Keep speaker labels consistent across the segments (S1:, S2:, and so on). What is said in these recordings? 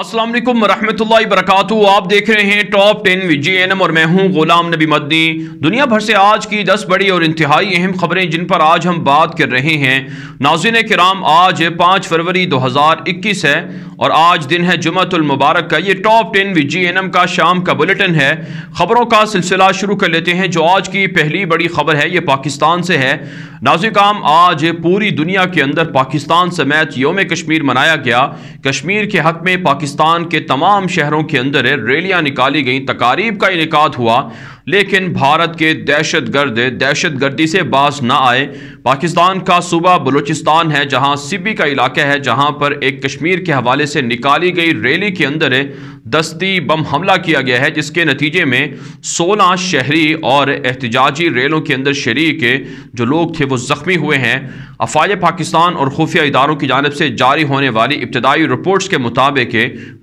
S1: असलम वरहमल वरक आप देख रहे हैं top ten V G N M और मैं हूं गुलाम नबी मदनी दुनिया भर से आज की दस बड़ी और इंतहाई अहम खबरें जिन पर आज हम बात कर रहे हैं नाजिन कराम आज पाँच फरवरी दो हज़ार इक्कीस है और आज दिन है मुबारक का ये top ten V G N M का शाम का बुलेटिन है खबरों का सिलसिला शुरू कर लेते हैं जो आज की पहली बड़ी खबर है ये पाकिस्तान से है काम आज पूरी दुनिया के अंदर पाकिस्तान समेत योम कश्मीर मनाया गया कश्मीर के हक में पाकिस्तान के तमाम शहरों के अंदर रैलियाँ निकाली गई तकारीब का इनका हुआ लेकिन भारत के दहशत गर्द दहशत गर्दी से बाज ना आए पाकिस्तान का सूबा बलूचिस्तान है जहां सिबी का इलाका है जहां पर एक कश्मीर के हवाले से निकाली गई रैली के अंदर दस्ती बम हमला किया गया है जिसके नतीजे में 16 शहरी और एहतजाजी रेलों के अंदर शरीक जो लोग थे वो ज़ख्मी हुए हैं अफाज पाकिस्तान और खुफिया इदारों की जानब से जारी होने वाली इब्तदाई रिपोर्ट्स के मुताबिक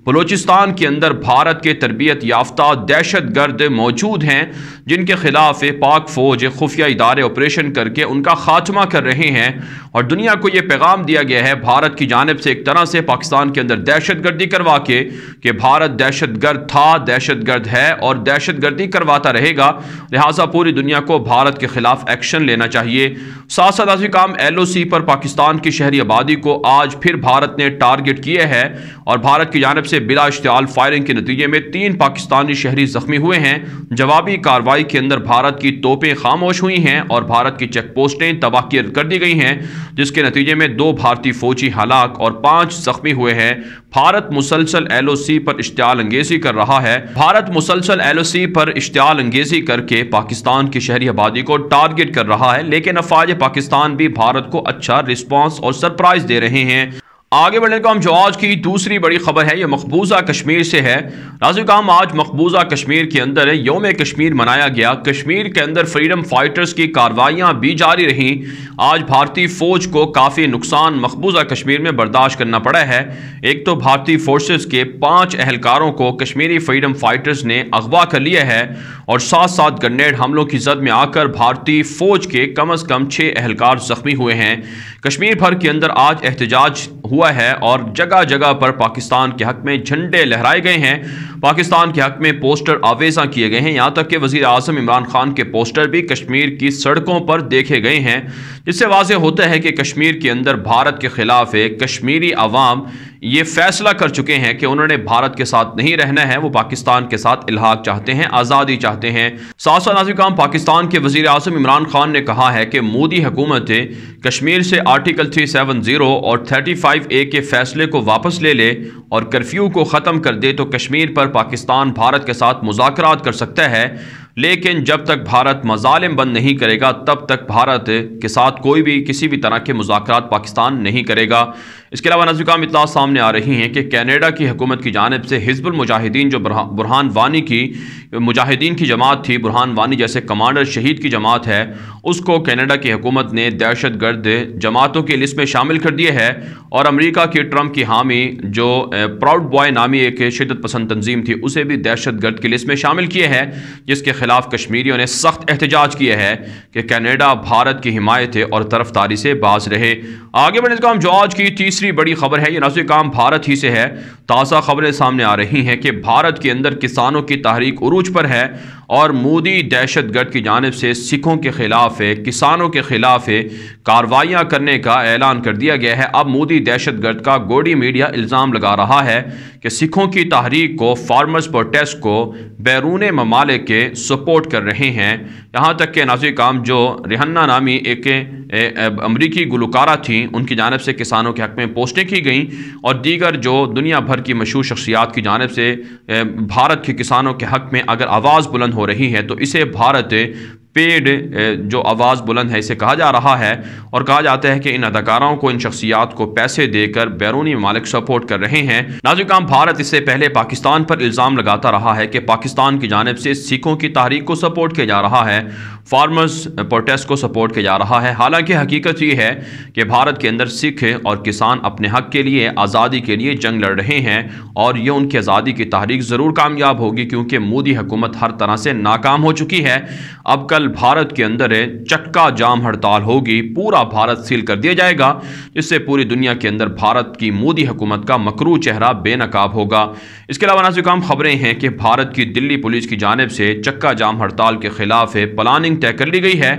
S1: बलोचिस्तान के अंदर भारत के तरबियत याफ्ता दहशत गर्द मौजूद हैं जिनके खिलाफ पाक फौज खुफिया इदारे ऑपरेशन करके उनका खात्मा कर रहे हैं और दुनिया को यह पैगाम दिया गया है भारत की जानब से एक तरह से पाकिस्तान के अंदर दहशत गर्दी करवा के कि भारत दहशत गर्द था दहशत गर्द है और दहशत गर्दी करवाता रहेगा लिहाजा पूरी दुनिया को भारत के खिलाफ एक्शन लेना चाहिए साथ साथ आजी काम एल ओ सी पर पाकिस्तान की शहरी आबादी को आज फिर भारत ने टारगेट किया है और भारत की जानब से बिला इश्तियाल फायरिंग के नतीजे में तीन पाकिस्तानी शहरी जख्मी हुए हैं जवाबी की कार्रवाई के अंदर भारत की तोपें खामोश हुई हैं और भारत की चेक पोस्टें तबाहर कर दी गई हैं जिसके नतीजे में दो भारतीय फौजी हलाक और पांच जख्मी हुए हैं भारत मुसलसल एलओसी पर इश्तियाल अंगेजी कर रहा है भारत मुसलसल एलओसी पर इश्तियाल अंगेजी करके पाकिस्तान की शहरी आबादी को टारगेट कर रहा है लेकिन अफवाज पाकिस्तान भी भारत को अच्छा रिस्पॉन्स और सरप्राइज दे रहे हैं आगे बढ़ने को हम जो आज की दूसरी बड़ी खबर है ये मकबूजा कश्मीर से है राजीव काम आज मकबूजा कश्मीर के अंदर योम कश्मीर मनाया गया कश्मीर के अंदर फ्रीडम फाइटर्स की कार्रवाइयाँ भी जारी रहीं आज भारतीय फ़ौज को काफ़ी नुकसान मकबूजा कश्मीर में बर्दाश्त करना पड़ा है एक तो भारतीय फोर्सेज के पाँच एहलकारों को कश्मीरी फ्रीडम फाइटर्स ने अगवा कर लिया है और साथ साथ ग्रनेड हमलों की जद में आकर भारतीय फ़ौज के कम अज़ कम छः एहलकार ज़ख्मी हुए हैं कश्मीर भर के अंदर आज एहतजाज हुआ हुआ है और जगह जगह पर पाकिस्तान के हक में झंडे लहराए गए हैं पाकिस्तान के हक में पोस्टर आवेजा किए गए हैं यहाँ तक कि वजीर अजम इमरान खान के पोस्टर भी कश्मीर की सड़कों पर देखे गए हैं जिससे वाजह होता है कि कश्मीर के अंदर भारत के ख़िलाफ़ एक कश्मीरी आवाम ये फैसला कर चुके हैं कि उन्होंने भारत के साथ नहीं रहना है वो पाकिस्तान के साथ इलाहाक चाहते हैं आज़ादी चाहते हैं साथ साथ काम पाकिस्तान के वजी अजम इमरान खान ने कहा है कि मोदी हुकूमत कश्मीर से आर्टिकल थ्री सेवन ज़ीरो और थर्टी फाइव ए के फैसले को वापस ले ले और कर्फ्यू को ख़त्म कर दे तो कश्मीर पर पाकिस्तान भारत के साथ मुजाकर कर सकता है लेकिन जब तक भारत मजालिम बंद नहीं करेगा तब तक भारत के साथ कोई भी किसी भी तरह के मुजाकर पाकिस्तान नहीं करेगा इसके अलावा नजुकाम इतला सामने आ रही हैं कि कैनेडा की हुकूमत की जानब से हिजबुल मुजाहिदीन जो बुरहान वानी की मुजाहिदीन की जमात थी बुरहान वानी जैसे कमांडर शहीद की जमात है उसको कैनेडा की हुकूमत ने दहशत गर्द जमातों की लिस्ट में शामिल कर दिए है और अमरीका की ट्रंप की हामी जो प्राउड बॉय नामी एक शिदत पसंद तंजीम थी उसे भी दहशत गर्द की लिस्ट में शामिल किए हैं जिसके खिलाफ खिलाफ कश्मीरियों ने सख्त एहतजाज किया है कि कनाडा भारत की हिमायत है और तरफदारी से बाज रहे आगे बढ़ने काम जो आज की तीसरी बड़ी खबर है ये नाजुक काम भारत ही से है ताज़ा खबरें सामने आ रही हैं कि भारत के अंदर किसानों की तहरीक उरूज पर है और मोदी दहशत गर्द की जानब से सिखों के खिलाफ किसानों के खिलाफ कार्रवाइयाँ करने का ऐलान कर दिया गया है अब मोदी दहशत गर्द का गोडी मीडिया इल्ज़ाम लगा रहा है कि सिखों की तहरीक को फार्मर्स प्रोटेस्ट को बैरून ममालिक के सपोर्ट कर रहे हैं यहाँ तक के नाजी काम जो रिहन्ना नामी एक अमरीकी गुलकारा थी उनकी जानब से किसानों के हक़ में पोस्टें की गई और दीगर जो दुनिया भर की मशहूर शख्सियात की जानब से भारत के किसानों के हक़ में अगर आवाज़ बुलंद हो रही है तो इसे भारत पेड जो आवाज़ बुलंद है इसे कहा जा रहा है और कहा जाता है कि इन अदाकारों को इन शख्सियात को पैसे देकर बैरूनी ममालिक सपोर्ट कर रहे हैं नाजुकाम भारत इससे पहले पाकिस्तान पर इल्ज़ाम लगाता रहा है कि पाकिस्तान की जानब से सिखों की तहरीक को सपोर्ट किया जा रहा है फार्मर्स प्रोटेस्ट को सपोर्ट किया जा रहा है हालांकि हकीकत ये है कि भारत के अंदर सिख और किसान अपने हक के लिए आज़ादी के लिए जंग लड़ रहे हैं और यह उनकी आज़ादी की तहरीक ज़रूर कामयाब होगी क्योंकि मोदी हुकूमत हर तरह से नाकाम हो चुकी है अब कल कल भारत के अंदर है चक्का जाम हड़ताल होगी पूरा भारत सील कर दिया जाएगा जिससे पूरी दुनिया के अंदर भारत की मोदी हुकूमत का मकरू चेहरा बेनकाब होगा इसके अलावा नाजुक खबरें हैं कि भारत की दिल्ली पुलिस की जानब से चक्का जाम हड़ताल के खिलाफ प्लानिंग तय कर ली गई है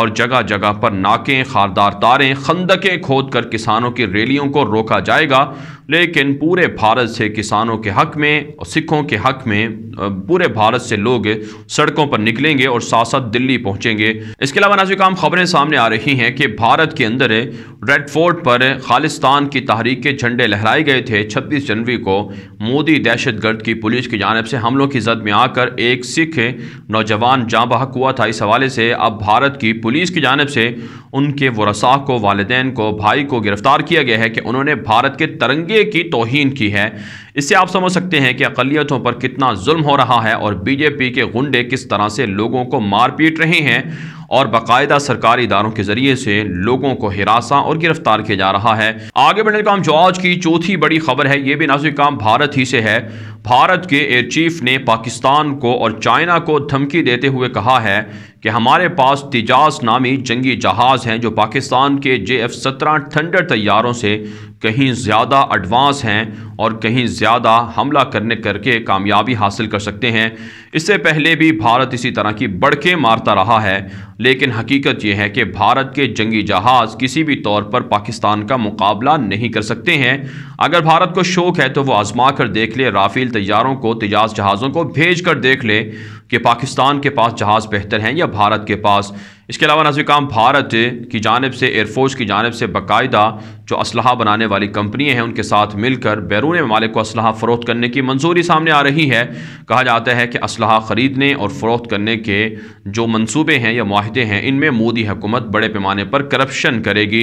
S1: और जगह जगह पर नाकें खारदार तारें खंदकें खोद कर किसानों की रैलियों को रोका जाएगा लेकिन पूरे भारत से किसानों के हक़ में और सिखों के हक़ में पूरे भारत से लोग सड़कों पर निकलेंगे और साथ साथ दिल्ली पहुंचेंगे इसके अलावा नाजिक आम खबरें सामने आ रही हैं कि भारत के अंदर रेड फोर्ट पर खालिस्तान की तहरीक के झंडे लहराए गए थे छब्बीस जनवरी को मोदी दहशत गर्द की पुलिस की जानब से हमलों की जद में आकर एक सिख नौजवान जाँ बहक हुआ था इस हवाले से अब भारत की पुलिस की जानब से उनके वसा को वालदेन को भाई को गिरफ्तार किया गया है कि उन्होंने भारत के तरंगे नबी की तोहन की है इससे आप समझ सकते हैं कि अकलीतों पर कितना जुल्म हो रहा है और बीजेपी के गुंडे किस तरह से लोगों को मार पीट रहे हैं और बाकायदा सरकारी इदारों के जरिए से लोगों को हिरासा और गिरफ्तार किया जा रहा है आगे बढ़ने का जो आज की चौथी बड़ी खबर है ये भी नाजुक काम भारत ही से है भारत के एयर चीफ ने पाकिस्तान को और चाइना को धमकी देते हुए कहा है कि हमारे पास तिजाज नामी जंगी जहाज़ हैं जो पाकिस्तान के जे एफ सत्रह थंडर तैयारों से कहीं ज़्यादा एडवांस हैं और कहीं ज़्यादा हमला करने करके कामयाबी हासिल कर सकते हैं इससे पहले भी भारत इसी तरह की बड़के मारता रहा है लेकिन हकीकत यह है कि भारत के जंगी जहाज़ किसी भी तौर पर पाकिस्तान का मुकाबला नहीं कर सकते हैं अगर भारत को शौक है तो वह आजमा कर देख ले राफेल तैयारों को तेजाज जहाज़ों को भेज कर देख ले कि पाकिस्तान के पास जहाज़ बेहतर हैं या भारत के पास इसके अलावा नाजिक काम भारत की जानब से एयरफोर्स की जानब से बाकायदा जो असलाह बनाने वाली कंपनियाँ हैं उनके साथ मिलकर बैरून ममालिक को असलाह फ़रोख्त करने की मंजूरी सामने आ रही है कहा जाता है कि असलाह ख़रीदने और फ़रोख्त करने के जो मनसूबे हैं या माहदे हैं इनमें मोदी हुकूमत बड़े पैमाने पर करप्शन करेगी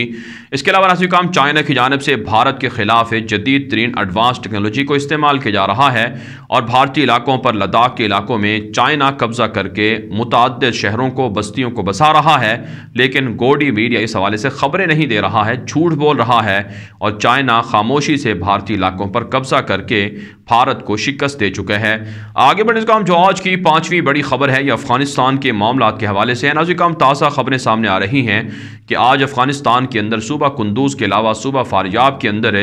S1: इसके अलावा नाजिक काम चाइना की जानब से भारत के ख़िलाफ़ जदीद तरीन एडवांस टेक्नोलॉजी को इस्तेमाल किया जा रहा है और भारतीय इलाकों पर लद्दाख के इलाकों में चाइना कब्ज़ा करके मुतद शहरों को बस्तियों को बसा बता रहा है लेकिन गोडी मीडिया इस हवाले से खबरें नहीं दे रहा है झूठ बोल रहा है और चाइना खामोशी से भारतीय इलाकों पर कब्जा करके भारत को शिकस्त दे चुके हैं आगे बढ़ने का हम जो आज की पांचवी बड़ी खबर है ये अफगानिस्तान के मामला के हवाले से नाजी काम ताज़ा खबरें सामने आ रही हैं कि आज अफगानिस्तान के अंदर सूबा कुंदूज़ के अलावा सूबा फारियाब के अंदर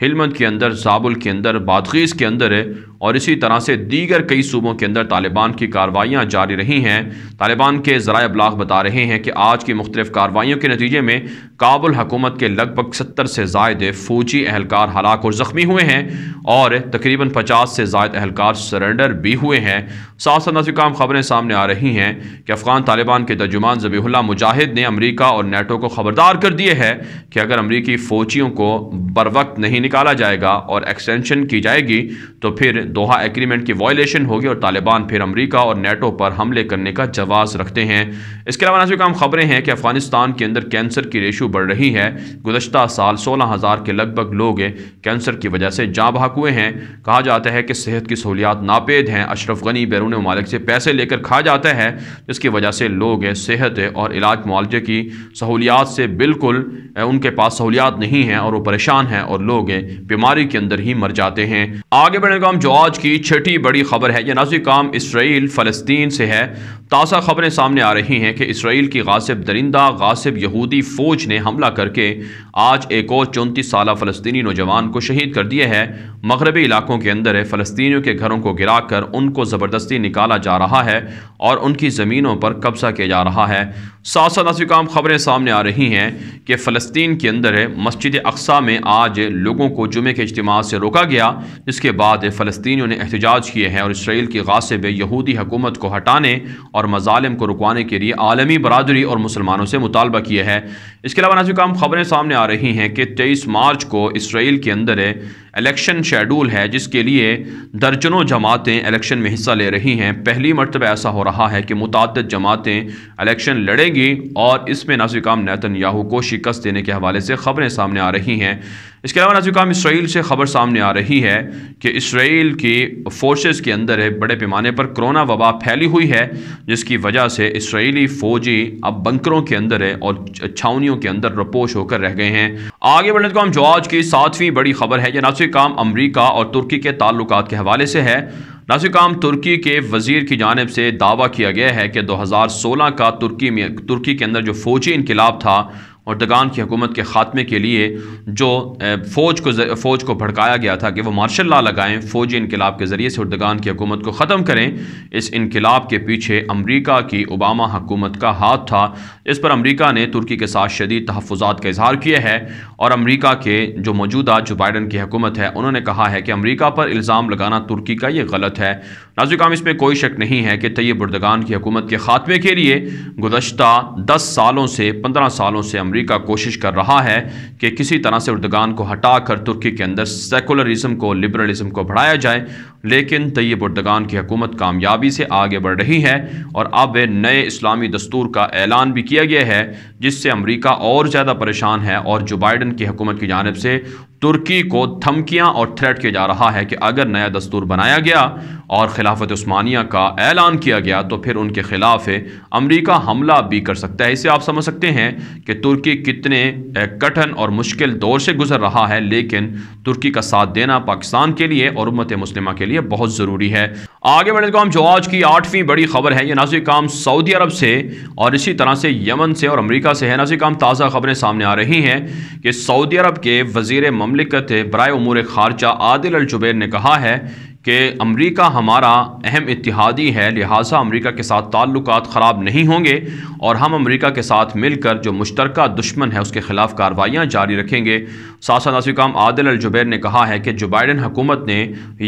S1: हिलमंद के अंदर जाबुल के अंदर बादखीज़ के अंदर है और इसी तरह से दीगर कई सूबों के अंदर तालिबान की कार्रवाइयाँ जारी रही हैं तालिबान के ज़रा अबलाग बता रहे हैं कि आज की मुख्तलिफ कार्रवाइयों के नतीजे में काबुल हकूमत के लगभग सत्तर से जायद फौजी अहलकार हलाक और ज़ख्मी हुए हैं और तकरीबन पचास से जायद एहलकार सरेंडर भी हुए हैं साथ साथ नाजिकाम खबरें सामने आ रही हैं कि अफ़गान तालिबान के तर्जुमान जबीहुल्ला मुजाहिद ने अमरीका और नेटो को खबरदार कर दिए है कि अगर अमरीकी फ़ौजियों को बर वक्त नहीं निकाला जाएगा और एक्सटेंशन की जाएगी तो फिर दोहा एग्रीमेंट की वॉयलेशन होगी और तालिबान फिर अमरीका और नेटो पर हमले करने का जवाब रखते हैं इसके अलावा नाजुक आम खबरें हैं कि अफगानिस्तान के अंदर कैंसर की रेशू बढ़ रही है गुजशत साल सोलह हज़ार के लगभग लोग कैंसर की वजह से जाँ बहाक हुए हैं कहा जाता है कि सेहत की सहूलियात नापेद हैं अशरफ गनी बैरून ममालिक से पैसे लेकर खा जाता है जिसकी वजह से लोग सेहत और इलाज मुआवजे की सहूलियात से बिल्कुल उनके पास सहूलियात नहीं हैं और वो परेशान हैं और लोग हैं बीमारी के अंदर ही मर जाते हैं आगे बढ़ने का जो आज की छठी बड़ी खबर है यह नाजी काम इसराइल फ़लस्तीन से है ताज़ा खबरें सामने आ रही हैं कि इसराइल की गासिब दरिंदा गासिब यहूदी फ़ौज ने हमला करके आज एक और चौंतीस साल फ़लस्तनी नौजवान को शहीद कर दिया है मगरबी इलाकों के अंदर फ़लस्तियों के घरों को गिरा कर उनको ज़बरदस्ती निकाला जा रहा है और उनकी ज़मीनों पर कब्ज़ा किया जा रहा है साथ साथ नाजी काम खबरें सामने आ रही हैं कि फ़लस्तीन के अंदर मस्जिद अकसा में आज लोगों लोगों को जुमे के अज्तम से रोका गया जिसके बाद फ़लस्तियों ने एहतजाज किए हैं और इसराइल की गासिब यहूदी हकूमत को हटाने और मजालम को रुकवाने के लिए आलमी बरदरी और मुसलमानों से मुतालबा किया है इसके अलावा नाजिक काम खबरें सामने आ रही हैं कि तेईस मार्च को इसराइल के अंदर इलेक्शन शेडूल है जिसके लिए दर्जनों जमातें इलेक्शन में हिस्सा ले रही हैं पहली मरतबा ऐसा हो रहा है कि मुतद जमातें इलेक्शन लड़ेंगी और इसमें नाजिकाम नैतन याहू को शिकस्त देने के हवाले से खबरें सामने आ रही हैं इसके अलावा काम इसराइल से ख़बर सामने आ रही है कि इसराइल की फोर्सेस के अंदर है बड़े पैमाने पर कोरोना वबा फैली हुई है जिसकी वजह से इसराइली फ़ौजी अब बंकरों के अंदर है और छावनियों के अंदर रपोश होकर रह गए हैं आगे बढ़ने को हम जो आज की सातवीं बड़ी खबर है यह नाजुकाम अमरीका और तुर्की के ताल्लुक के हवाले से है काम तुर्की के वजीर की जानब से दावा किया गया है कि 2016 का तुर्की में तुर्की के अंदर जो फौजी इनकलाब था और दगान की हुकूमत के ख़ात्मे के लिए जो फ़ौज को फ़ौज को भड़काया गया था कि वो मार्शल ला लगाएं फ़ौजी इनकलाब के ज़रिए से और दगान की हुकूमत को ख़त्म करें इस इनकलाब के पीछे अमरीका की ओबामा हुकूमत का हाथ था इस पर अमरीका ने तुर्की के साथ शदीद तहफ़ात का इजहार किया है और अमरीका के जो मौजूदा जो बाइडन की हुकूमत है उन्होंने कहा है कि अमरीका पर इल्ज़ाम लगाना तुर्की का ये गलत है नाजुकाम इसमें कोई शक नहीं है कि तैयब उर्दगान की हुकूमत के ख़ात्मे के लिए गुजशत दस सालों से पंद्रह सालों से अमरीका कोशिश कर रहा है कि किसी तरह से उर्दगान को हटा कर तुर्की के अंदर सेकुलरिज्म को लिबरलिज्म को बढ़ाया जाए लेकिन तयब उर्दगान की हुकूमत कामयाबी से आगे बढ़ रही है और अब नए इस्लामी दस्तूर का ऐलान भी किया गया है जिससे अमरीका और ज़्यादा परेशान है और जो बाइडन की हुकूमत की जानब से तुर्की को धमकियां और थ्रेट किया जा रहा है कि अगर नया दस्तूर बनाया गया और खिलाफत उस्मानिया का ऐलान किया गया तो फिर उनके ख़िलाफ़ अमरीका हमला भी कर सकता है इसे आप समझ सकते हैं कि तुर्की कितने कठिन और मुश्किल दौर से गुजर रहा है लेकिन तुर्की का साथ देना पाकिस्तान के लिए और उम्मत मुस्लिमा के लिए बहुत ज़रूरी है आगे बढ़े काम जो आज की आठवीं बड़ी खबर है ये नाजिक काम सऊदी अरब से और इसी तरह से यमन से और अमरीका से है नाजिक काम ताज़ा खबरें सामने आ रही हैं कि सऊदी अरब के वजीर ममलिकत बरए उमूर खारजा आदिल अलजुबैर ने कहा है कि अमरीका हमारा अहम इतिहादी है लिहाजा अमरीका के साथ ताल्लुक ख़राब नहीं होंगे और हम अमरीका के साथ मिलकर जो मुश्तरका दुश्मन है उसके खिलाफ कार्रवाइयाँ जारी रखेंगे साथ साथ नासिक काम आदिल अलजुबैर ने कहा है कि जो बाइडन हुकूमत ने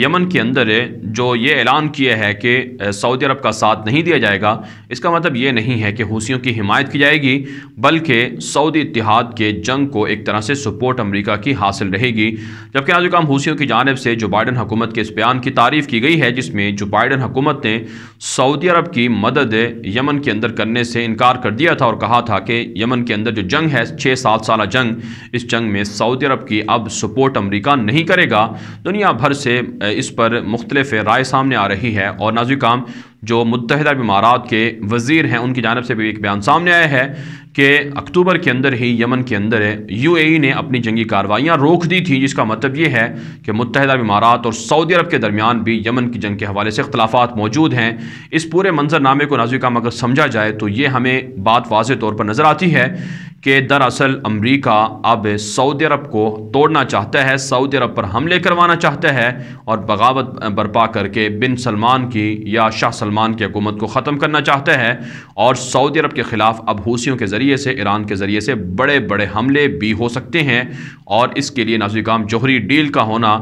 S1: यमन के अंदर जो ये ऐलान किया है कि सऊदी अरब का साथ नहीं दिया जाएगा इसका मतलब ये नहीं है कि हूसियों की हिमायत की जाएगी बल्कि सऊदी इतिहाद के जंग को एक तरह से सपोर्ट अमरीका की हासिल रहेगी जबकि नाजुकाम हूसियों की जानब से जो बाइडन हुकूमत के इस बयान की तारीफ की गई है जिसमें जो बाइडन हुकूमत ने सऊदी अरब की मदद यमन के अंदर करने से इनकार कर दिया था और कहा था कि यमन के अंदर जो जंग है छः सात साल जंग इस जंग में सऊदी अरब की अब सपोर्ट अमरीका नहीं करेगा दुनिया भर से इस पर मुख्तलिफ राय सामने आ रही है और नाजुकाम जो मुतहदा इमारात के वज़ीर हैं उनकी जानब से भी एक बयान सामने आया है कि अक्टूबर के अंदर ही यमन के अंदर यू ए ने अपनी जंगी कार्रवाइयाँ रोक दी थी जिसका मतलब ये है कि मुतहद इमारात और सऊदी अरब के दरमियान भी यमन की जंग के हवाले से अख्तलाफा मौजूद हैं इस पूरे मंजरनामे को नाजुकाम अगर समझा जाए तो ये हमें बात वाज तौर पर नज़र आती है कि दरअसल अमरीका अब सऊदी अरब को तोड़ना चाहता है सऊदी अरब पर हमले करवाना चाहता है और बगावत बर्पा करके बिन सलमान की या शाह सलमान की हुकूमत को ख़त्म करना चाहता है और सऊदी अरब के ख़िलाफ़ अब हूसियों के ज़रिए से ईरान के ज़रिए से बड़े बड़े हमले भी हो सकते हैं और इसके लिए नाजिकाम जौहरी डील का होना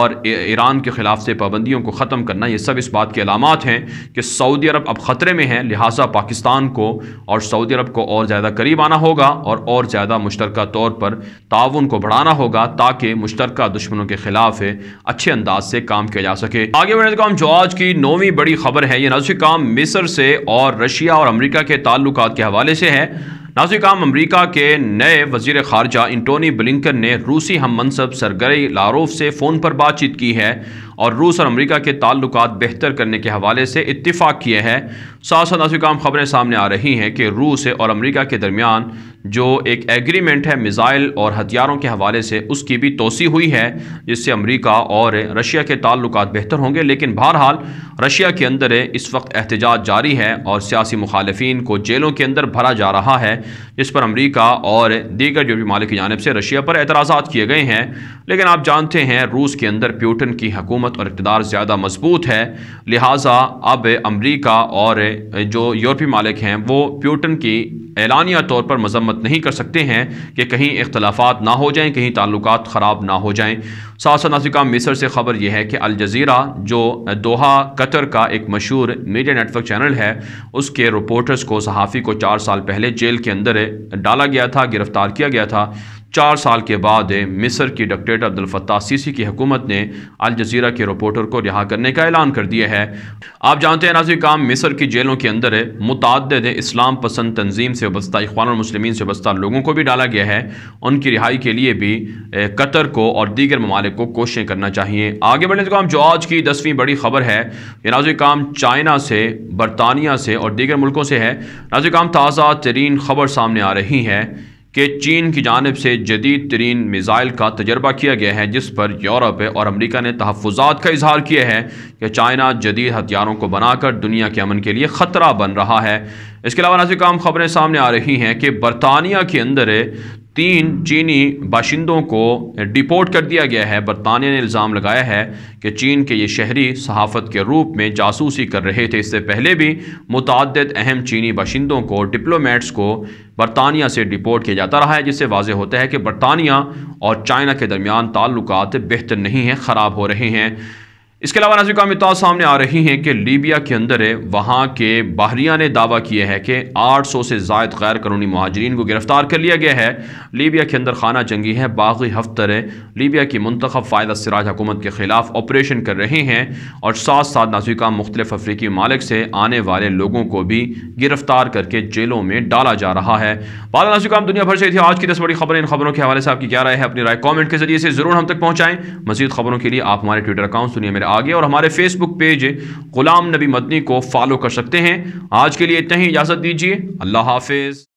S1: और ईरान के ख़िलाफ़ से पाबंदियों को ख़त्म करना ये सब इस बात की अलामत हैं कि सऊदी अरब अब ख़तरे में है लिहाजा पाकिस्तान को और सऊदी अरब को और ज़्यादा करीब आना होगा और और ज़्यादा मुश्तर तौर पर ताउन को बढ़ाना होगा ताकि मुश्तर दुश्मनों के खिलाफ अच्छे अंदाज से काम किया जा सके आगे बढ़ने का तो जो आज की नौवीं बड़ी खबर है ये नजर काम मिसर से और रशिया और अमरीका के ताल्लुक के हवाले से है नाजिकाम अमरीका के नए वजीर खारजा इंटोनी ब्लिंकन ने रूसी हम मनसब सरगरई लारोफ से फ़ोन पर बातचीत की है और रूस और अमरीका के ताल्लुक बेहतर करने के हवाले से इतफ़ाक़ किए हैं साथ साथ नाजिकाम खबरें सामने आ रही हैं कि रूस और अमरीका के दरमियान जो एक एग्रीमेंट है मिज़ाइल और हथियारों के हवाले से उसकी भी तोसी हुई है जिससे अमरीका और रशिया के ताल्लुक बेहतर होंगे लेकिन बहरहाल रशिया के अंदर इस वक्त एहतजाज जारी है और सियासी मुखालफन को जेलों के अंदर भरा जा रहा है जिस पर अमरीका और दीगर जो मालिक की जानब से रशिया पर एतराज़ा किए गए हैं लेकिन आप जानते हैं रूस के अंदर प्यूटन की हकूमत और इकतदार ज़्यादा मजबूत है लिहाजा अब अमरीका और जो यूरोपी मालिक हैं वो प्यूटन की एलानिया तौर पर मजम्मत नहीं कर सकते हैं कि कहीं इख्तलाफात ना हो जाएँ कहीं ताल्लुक ख़राब ना हो जाएँ साथ साथ नाजिका मिसर से ख़बर यह है कि अल जज़ीरा जो दोहा कतर का एक मशहूर मीडिया नेटवर्क चैनल है उसके रिपोर्टर्स को सहाफ़ी को चार साल पहले जेल के अंदर डाला गया था गिरफ़्तार किया गया था चार साल के बाद मिस्र की अब्दुल फत्ता सीसी की हुकूमत ने अल जजीरा के रिपोर्टर को रिहा करने का ऐलान कर दिया है आप जानते हैं नाजी काम मिस्र की जेलों के अंदर मुतद इस्लाम पसंद तंजीम से वस्ता इखान मुसलमिन से वस्ता लोगों को भी डाला गया है उनकी रिहाई के लिए भी कतर को और दीगर ममालिक को कोशिशें करना चाहिए आगे बढ़ने काम जो आज की दसवीं बड़ी खबर है यह नाजी काम चाइना से बरतानिया से और दीगर मुल्कों से है नाजी काम ताज़ा तरीन खबर सामने आ रही है कि चीन की जानब से जदीद तरीन मिज़ाइल का तजर्बा किया गया है जिस पर यूरोप और अमरीका ने तहफ़ात का इजहार किया है कि चाइना जदीद हथियारों को बनाकर दुनिया के अमन के लिए ख़तरा बन रहा है इसके अलावा नाजिक आम खबरें सामने आ रही हैं कि बरतानिया के अंदर तीन चीनी बाशिंदों को डिपोर्ट कर दिया गया है बरतानिया ने इल्ज़ाम लगाया है कि चीन के ये शहरी सहाफ़त के रूप में जासूसी कर रहे थे इससे पहले भी मुतद अहम चीनी बाशिंदों को डिप्लोमेट्स को बरतानिया से डिपोर्ट किया जाता रहा है जिससे वाज होता है कि बरतानिया और चाइना के दरमियान ताल्लुक बेहतर नहीं हैं ख़राब हो रहे हैं इसके अलावा नाजिक अमिता सामने आ रही हैं कि लीबिया के अंदर है वहाँ के बहरिया ने दावा किया है कि 800 से जायद गैर कानूनी महाजरीन को गिरफ्तार कर लिया गया है लीबिया के अंदर खाना जंगी है बागी हफ्तर है लीबिया की मंतखब फ़ायदा सराज हुकूमत के ख़िलाफ़ ऑपरेशन कर रहे हैं और साथ साथ नाजिका मुख्तलिफ अफ्रीकी ममालिक से आने वाले लोगों को भी गिरफ्तार करके जेलों में डाला जा रहा है बाद नाजिका हम दुनिया भर से थी आज की दस बड़ी खबरें इन खबरों के हवाले से आपकी क्या राय है अपनी राय कॉमेंट के जरिए से ज़रूर हम तक पहुँचाएँ मजीद खबरों के लिए आप हमारे ट्विटर अकाउंट सुनिए मेरे आगे और हमारे फेसबुक पेज ग़ुलाम नबी मदनी को फॉलो कर सकते हैं आज के लिए इतना ही इजाज़त दीजिए अल्लाह हाफिज़